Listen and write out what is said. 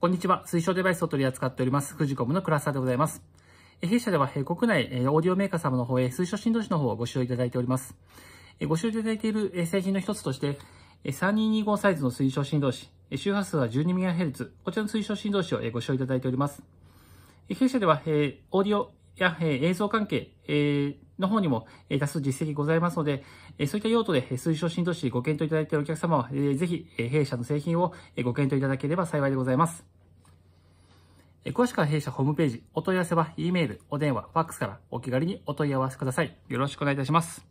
こんにちは。推奨デバイスを取り扱っております、フジコムのクラスターでございます。弊社では国内オーディオメーカー様の方へ推奨振動子の方をご使用いただいております。ご使用いただいている製品の一つとして、3225サイズの推奨振動子、周波数は 12MHz、こちらの推奨振動子をご使用いただいております。弊社では、オーディオや映像関係、の方にも多数実績ございますので、そういった用途で推奨振動しご検討いただいているお客様は、ぜひ弊社の製品をご検討いただければ幸いでございます。詳しくは弊社ホームページ、お問い合わせは E メール、お電話、ファックスからお気軽にお問い合わせください。よろしくお願いいたします。